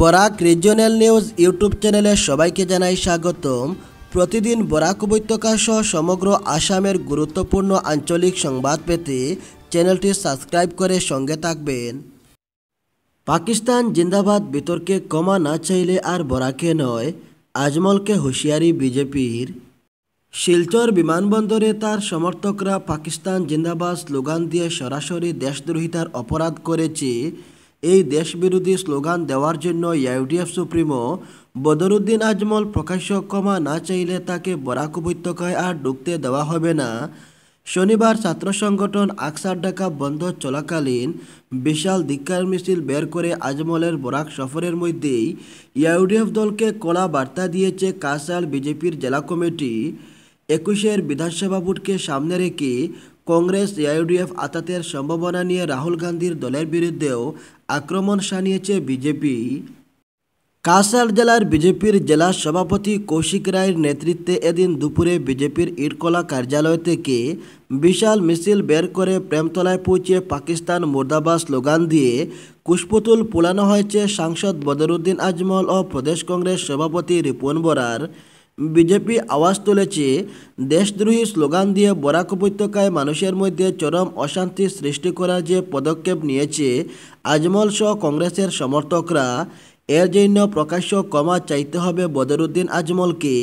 Barak regional news YouTube চ্যানেলে সবাইকে জানাই স্বাগতম প্রতিদিন বরাক উপত্যকা সহ সমগ্র আসামের গুরুত্বপূর্ণ আঞ্চলিক সংবাদ পেতে চ্যানেলটি সাবস্ক্রাইব করে সঙ্গে থাকবেন পাকিস্তান জিন্দাবাদ বিতর্কে কমা না চাইলে আর বরাকে নয় আজমলকে হুঁশিয়ারি বিজেপির শিলচর বিমানবন্দরে তার সমর্থকরা পাকিস্তান জিন্দাবাদ স্লোগান দিয়ে সরাসরি দেশদ্রোহিতার অপরাধ করেছে এই দেশবিরোধী স্লোগান দেওয়ার জন্য ইউডিএফ সুপ্রিমো বদরুদ্দিন আজমল প্রকাশ্য ক্ষমা না চাইলে তাকে বরাক উপত্যকায় আর ঢুকতে দেওয়া হবে না শনিবার ছাত্র সংগঠন আকসার ডাকা বন্ধ চলাকালীন বিশাল ধিক্ষার মিছিল বের করে আজমলের বরাক সফরের মধ্যেই ইউডিএফ দলকে কড়া বার্তা দিয়েছে কাসাল বিজেপির জেলা কমিটি একুশের বিধানসভা ভোটকে সামনে রেখে কংগ্রেস এআইডিএফ আতাতের সম্ভাবনা নিয়ে রাহুল গান্ধীর দলের বিরুদ্ধেও আক্রমণ সানিয়েছে বিজেপি কাসার জেলার বিজেপির জেলা সভাপতি কৌশিক রায়ের নেতৃত্বে এদিন দুপুরে বিজেপির ইটকলা কার্যালয় থেকে বিশাল মিছিল বের করে প্রেমতলায় পৌঁছে পাকিস্তান মুর্দাবাদ স্লোগান দিয়ে কুশপুতুল পোলানো হয়েছে সাংসদ বদরুদ্দিন আজমল ও প্রদেশ কংগ্রেস সভাপতি রিপন বরার বিজেপি আওয়াজ তুলেছে দেশদ্রোহী স্লোগান দিয়ে বরাক উপত্যকায় মানুষের মধ্যে চরম অশান্তি সৃষ্টি করার যে পদক্ষেপ নিয়েছে আজমল সহ কংগ্রেসের সমর্থকরা এর জন্য প্রকাশ্য কমা চাইতে হবে বদরুদ্দিন আজমলকে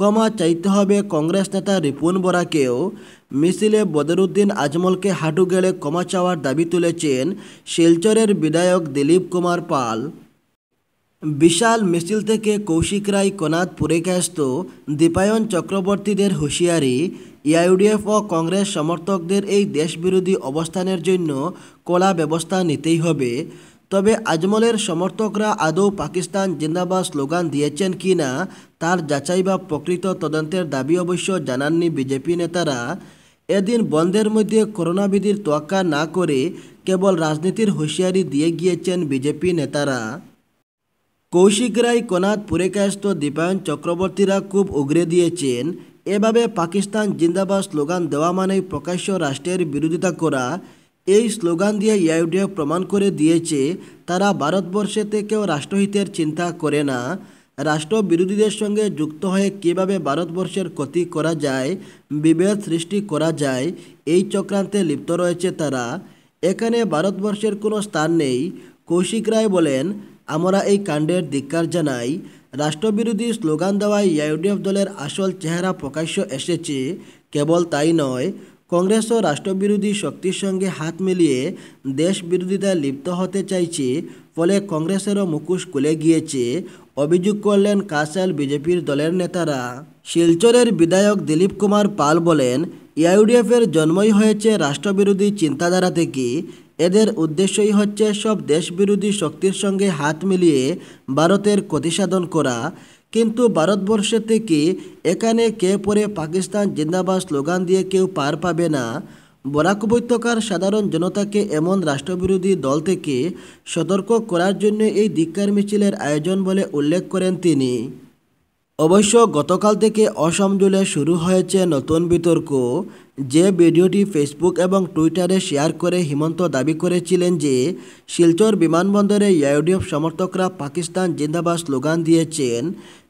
কমা চাইতে হবে কংগ্রেস নেতা রিপুন বরাকেও মিছিলে বদরুদ্দিন আজমলকে হাঁটু গেলে ক্ষমা চাওয়ার দাবি তুলেছেন শিলচরের বিধায়ক দিলীপ কুমার পাল বিশাল মিছিল থেকে কৌশিক রায় কনাথ পুরেকাস্ত দীপায়ন চক্রবর্তীদের হুঁশিয়ারি ইআইউডিএফ e ও কংগ্রেস সমর্থকদের এই দেশবিরোধী অবস্থানের জন্য কলা ব্যবস্থা নিতেই হবে তবে আজমলের সমর্থকরা আদৌ পাকিস্তান জিন্দাবাদ স্লোগান দিয়েছেন কি না তার যাচাই বা প্রকৃত তদন্তের দাবি অবশ্য জানাননি বিজেপি নেতারা এদিন বন্ধের মধ্যে করোনাবিধির তোয়াক্কা না করে কেবল রাজনীতির হুঁশিয়ারি দিয়ে গিয়েছেন বিজেপি নেতারা কৌশিক রায় কোনাথ পুরেকায়স্ত দীপায়ন চক্রবর্তীরা খুব উগরে দিয়েছেন এভাবে পাকিস্তান জিন্দাবাদ স্লোগান দেওয়া মানেই প্রকাশ্য রাষ্ট্রের বিরোধিতা করা এই স্লোগান দিয়ে ইয়াউডিএফ প্রমাণ করে দিয়েছে তারা ভারতবর্ষে থেকেও রাষ্ট্রহিতের চিন্তা করে না রাষ্ট্র বিরোধীদের সঙ্গে যুক্ত হয়ে কীভাবে ভারতবর্ষের ক্ষতি করা যায় বিভেদ সৃষ্টি করা যায় এই চক্রান্তে লিপ্ত রয়েছে তারা এখানে ভারতবর্ষের কোনো স্থান নেই কৌশিক রায় বলেন আমরা এই কাণ্ডের দিকার জানাই রাষ্ট্রবিরোধী স্লোগান দেওয়ায় ইউডিএফ দলের আসল চেহারা প্রকাশ্য এসেছে কেবল তাই নয় কংগ্রেস ও রাষ্ট্রবিরোধী শক্তির সঙ্গে হাত মিলিয়ে দেশ বিরোধিতায় লিপ্ত হতে চাইছে ফলে কংগ্রেসেরও মুখোশ খুলে গিয়েছে অভিযোগ করলেন কাশাল বিজেপির দলের নেতারা শিলচরের বিধায়ক দিলীপ কুমার পাল বলেন ইউডিএফের জন্মই হয়েছে রাষ্ট্রবিরোধী চিন্তাধারা থেকে এদের উদ্দেশ্যই হচ্ছে সব দেশবিরোধী শক্তির সঙ্গে হাত মিলিয়ে ভারতের ক্ষতিসাধন করা কিন্তু ভারতবর্ষে থেকে এখানে কে পরে পাকিস্তান জিন্দাবাদ স্লোগান দিয়ে কেউ পার পাবে না বরাক উপত্যকার সাধারণ জনতাকে এমন রাষ্ট্রবিরোধী দল থেকে সতর্ক করার জন্য এই ধিক্ষার মিছিলের আয়োজন বলে উল্লেখ করেন তিনি অবশ্য গতকাল থেকে অসম জুলে শুরু হয়েছে নতুন বিতর্ক যে ভিডিওটি ফেসবুক এবং টুইটারে শেয়ার করে হিমন্ত দাবি করেছিলেন যে শিলচর বিমানবন্দরে ইউডিএফ সমর্থকরা পাকিস্তান জিন্দাবাস স্লোগান দিয়েছেন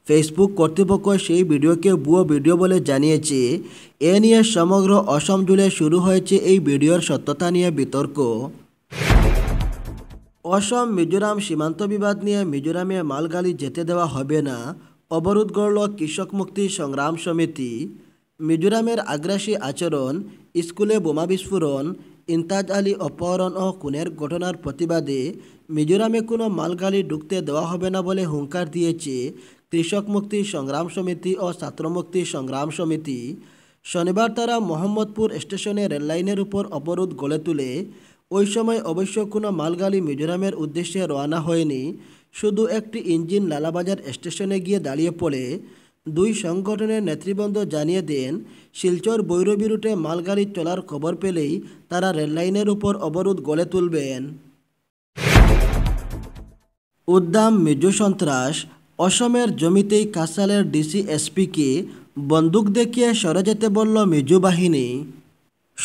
ফেসবুক কর্তৃপক্ষ সেই ভিডিওকে ভুয়ো ভিডিও বলে জানিয়েছে এ নিয়ে সমগ্র অসম জুড়ে শুরু হয়েছে এই ভিডিওর সত্যতা নিয়ে বিতর্ক অসম মিজোরাম সীমান্ত বিবাদ নিয়ে মিজোরামে মালগাড়ি যেতে দেওয়া হবে না অবরোধ গড়ল কৃষক মুক্তি সংগ্রাম সমিতি মিজোরামের আগ্রাসী আচরণ স্কুলে বোমা বিস্ফোরণ ইন্তাজ আলী অপহরণ ও খুনের ঘটনার প্রতিবাদে মিজোরামে কোনো মালগাড়ি ঢুকতে দেওয়া হবে না বলে হুঙ্কার দিয়েছে কৃষক মুক্তি সংগ্রাম সমিতি ও ছাত্রমুক্তি সংগ্রাম সমিতি শনিবার তারা মোহাম্মদপুর স্টেশনে রেললাইনের উপর অবরোধ গড়ে তুলে ওই সময় অবশ্য কোনো মালগাড়ি মিজোরামের উদ্দেশ্যে রওনা হয়নি শুধু একটি ইঞ্জিন লালাবাজার স্টেশনে গিয়ে দাঁড়িয়ে পড়ে দুই সংগঠনের নেতৃবৃন্দ জানিয়ে দেন শিলচর বৈরবী রুটে মালগাড়ি চলার খবর পেলেই তারা রেললাইনের উপর অবরোধ গড়ে তুলবেন উদ্দাম মিজু সন্ত্রাস অসমের জমিতেই কাসালের ডিসি এসপিকে বন্দুক দেখিয়ে সরে যেতে বলল মিজু বাহিনী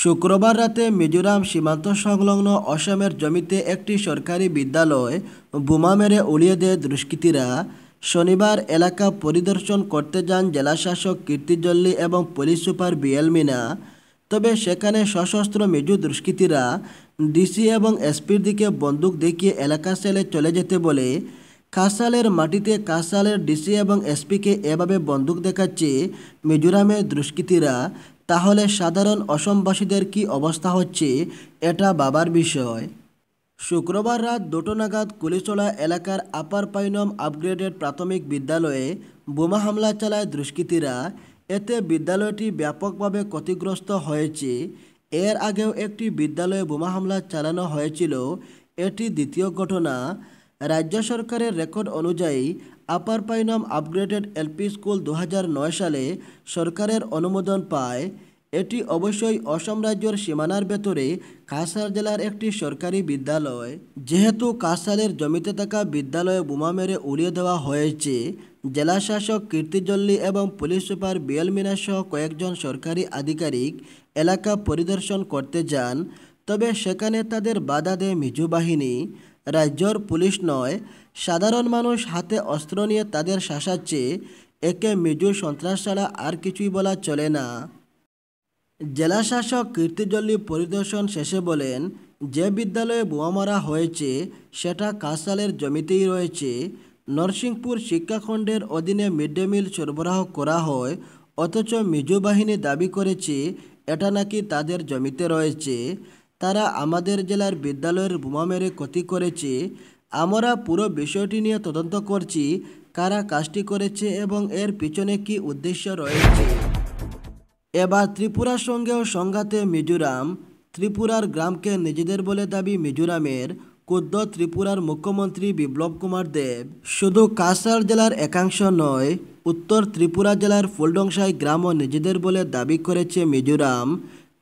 শুক্রবার রাতে মিজোরাম সীমান্ত সংলগ্ন অসমের জমিতে একটি সরকারি বিদ্যালয় বোমা মেরে উড়িয়ে দেয় দুষ্কৃতীরা শনিবার এলাকা পরিদর্শন করতে যান জেলাশাসক কীর্তিজল্লি এবং পুলিশ সুপার বিএল মিনা তবে সেখানে সশস্ত্র মেজু দুষ্কৃতীরা ডিসি এবং এসপির দিকে বন্দুক দেখিয়ে এলাকা সেলে চলে যেতে বলে কাঁসালের মাটিতে কাঁসালের ডিসি এবং এসপিকে এভাবে বন্দুক দেখাচ্ছে মিজোরামের দুষ্কৃতীরা তাহলে সাধারণ অসমবাসীদের কি অবস্থা হচ্ছে এটা বাবার বিষয় শুক্রবার রাত দুটো নাগাদ কুলিচলা এলাকার আপার পাইনম আপগ্রেডেড প্রাথমিক বিদ্যালয়ে বোমা হামলা চালায় দুষ্কৃতীরা এতে বিদ্যালয়টি ব্যাপকভাবে ক্ষতিগ্রস্ত হয়েছে এর আগেও একটি বিদ্যালয়ে বোমা হামলা চালানো হয়েছিল এটি দ্বিতীয় ঘটনা রাজ্য সরকারের রেকর্ড অনুযায়ী আপার পাইনম আপগ্রেডেড এলপি স্কুল দু সালে সরকারের অনুমোদন পায় এটি অবশ্যই অসম রাজ্যের সীমানার ভেতরে কাসার জেলার একটি সরকারি বিদ্যালয় যেহেতু কাছাড়ের জমিতে থাকা বিদ্যালয়ে বোমা মেরে উড়িয়ে দেওয়া হয়েছে জেলাশাসক কীর্তিজল্লি এবং পুলিশ সুপার বিএল মিনা সহ কয়েকজন সরকারি আধিকারিক এলাকা পরিদর্শন করতে যান তবে সেখানে তাদের বাধা দেয় মিজু বাহিনী রাজ্যর পুলিশ নয় সাধারণ মানুষ হাতে অস্ত্র নিয়ে তাদের শাসাচ্ছে একে মিজু সন্ত্রাস ছাড়া আর কিছুই বলা চলে না জেলাশাসক কীর্তিজলি পরিদর্শন শেষে বলেন যে বিদ্যালয়ে বোমা মারা হয়েছে সেটা কাঁসালের জমিতেই রয়েছে নরসিংপুর শিক্ষাখণ্ডের অধীনে মিড ডে মিল সরবরাহ করা হয় অথচ মিজু বাহিনী দাবি করেছে এটা নাকি তাদের জমিতে রয়েছে তারা আমাদের জেলার বিদ্যালয়ের বোমা মেরে ক্ষতি করেছে আমরা পুরো বিষয়টি নিয়ে তদন্ত করছি কারা কাজটি করেছে এবং এর পিছনে কি উদ্দেশ্য রয়েছে এবার ত্রিপুরার সঙ্গেও সংঘাতে মিজোরাম ত্রিপুরার গ্রামকে নিজেদের বলে দাবি মিজোরামের কুদ্দ ত্রিপুরার মুখ্যমন্ত্রী বিপ্লব কুমার দেব শুধু কাসার জেলার একাংশ নয় উত্তর ত্রিপুরা জেলার ফুলডংসাই গ্রামও নিজেদের বলে দাবি করেছে মিজোরাম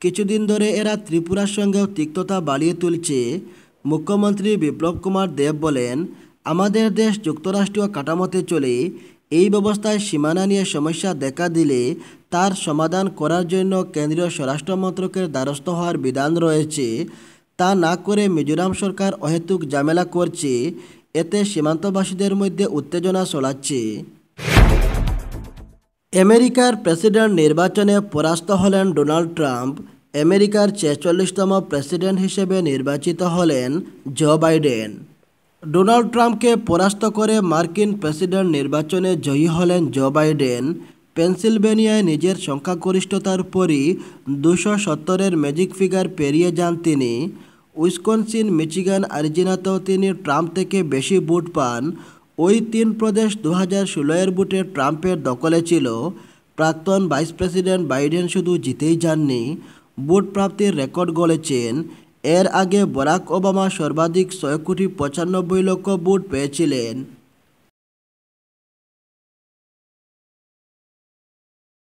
কিছুদিন ধরে এরা ত্রিপুরার সঙ্গেও তিক্ততা বাড়িয়ে তুলছে মুখ্যমন্ত্রী বিপ্লব কুমার দেব বলেন আমাদের দেশ যুক্তরাষ্ট্রীয় কাঠামোতে চলে এই ব্যবস্থায় সীমানা নিয়ে সমস্যা দেখা দিলে তার সমাধান করার জন্য কেন্দ্রীয় স্বরাষ্ট্র মন্ত্রকের দ্বারস্থ হওয়ার বিধান রয়েছে তা না করে মিজোরাম সরকার অহেতুক ঝামেলা করছে এতে সীমান্তবাসীদের মধ্যে উত্তেজনা চলাচ্ছে আমেরিকার প্রেসিডেন্ট নির্বাচনে পরাস্ত হলেন ডোনাল্ড ট্রাম্প আমেরিকার ছেচল্লিশতম প্রেসিডেন্ট হিসেবে নির্বাচিত হলেন জো বাইডেন ডোনাল্ড ট্রাম্পকে পরাস্ত করে মার্কিন প্রেসিডেন্ট নির্বাচনে জয়ী হলেন জো বাইডেন পেনসিলভেনিয়ায় নিজের সংখ্যাগরিষ্ঠতার পরই দুশো সত্তরের ম্যাজিক ফিগার পেরিয়ে যান তিনি উইসকনসিন মিচিগান আরিজিনাতেও তিনি ট্রাম্প থেকে বেশি ভোট পান ওই তিন প্রদেশ দু হাজার ষোলোয়ের ভোটে ট্রাম্পের দখলে ছিল প্রাক্তন ভাইস প্রেসিডেন্ট বাইডেন শুধু জিতেই যাননি ভোট প্রাপ্তির রেকর্ড গড়েছেন এর আগে বরাক ওবামা সর্বাধিক ছয় কোটি পঁচানব্বই লক্ষ ভোট পেয়েছিলেন